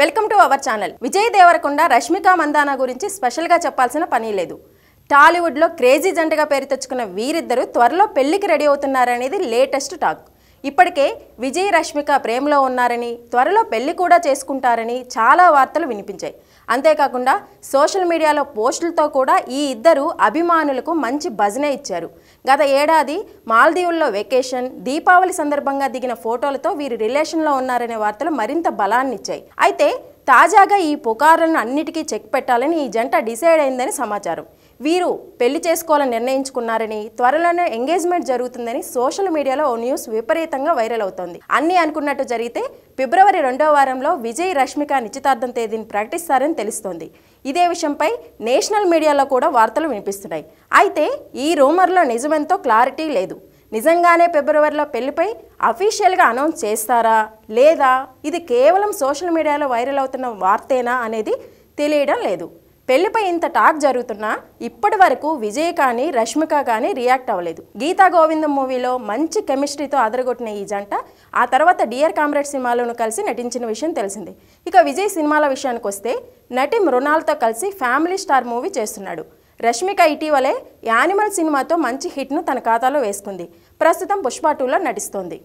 welcome to our channel Vijay Devarakonda Rashmika Mandanna గురించి స్పెషల్గా చెప్పాల్సిన పని లేదు టాలీవుడ్లో క్రేజీ జంటగా పేరు తెచ్చుకున్న వీరిద్దరూ త్వరలో పెళ్లికి రెడీ అవుతున్నారనేది లేటెస్ట్ టాక్ ఇప్పటికే విజయ్ రష్మిక ప్రేమలో ఉన్నారని త్వరలో పెళ్లి కూడా చేసుకుంటారని చాలా వార్తలు వినిపించాయి అంతేకాకుండా సోషల్ మీడియాలో పోస్టులతో కూడా ఈ ఇద్దరు అభిమానులకు మంచి భజనే ఇచ్చారు గత ఏడాది మాల్దీవుల్లో వెకేషన్ దీపావళి సందర్భంగా దిగిన ఫోటోలతో వీరి రిలేషన్లో ఉన్నారనే వార్తలు మరింత బలాన్నిచ్చాయి అయితే తాజాగా ఈ పుకార్లను అన్నిటికీ చెక్ పెట్టాలని ఈ జంట డిసైడ్ అయిందని సమాచారం వీరు పెళ్లి చేసుకోవాలని నిర్ణయించుకున్నారని త్వరలోనే ఎంగేజ్మెంట్ జరుగుతుందని సోషల్ మీడియాలో ఓ న్యూస్ విపరీతంగా వైరల్ అవుతోంది అన్నీ అనుకున్నట్టు జరిగితే ఫిబ్రవరి రెండో వారంలో విజయ్ రష్మిక నిశ్చితార్థం తేదీని ప్రకటిస్తారని తెలుస్తోంది ఇదే విషయంపై నేషనల్ మీడియాలో కూడా వార్తలు వినిపిస్తున్నాయి అయితే ఈ రూమర్లో నిజమెంతో క్లారిటీ లేదు నిజంగానే ఫిబ్రవరిలో పెళ్లిపై అఫీషియల్గా అనౌన్స్ చేస్తారా లేదా ఇది కేవలం సోషల్ మీడియాలో వైరల్ అవుతున్న వార్తేనా అనేది తెలియడం లేదు పెళ్లిపై ఇంత టాక్ జరుగుతున్నా ఇప్పటి వరకు విజయ్ కానీ రష్మిక కానీ రియాక్ట్ అవ్వలేదు గీతా గోవిందం మూవీలో మంచి కెమిస్ట్రీతో అదరగొట్టిన ఈ జంట ఆ తర్వాత డియర్ కామ్రేడ్ సినిమాలోను కలిసి నటించిన విషయం తెలిసింది ఇక విజయ్ సినిమాల విషయానికి వస్తే నటి మృణాల్తో కలిసి ఫ్యామిలీ స్టార్ మూవీ చేస్తున్నాడు రష్మిక ఇటీవలే యానిమల్ సినిమాతో మంచి హిట్ను తన ఖాతాలో వేసుకుంది ప్రస్తుతం పుష్ప టూలో నటిస్తోంది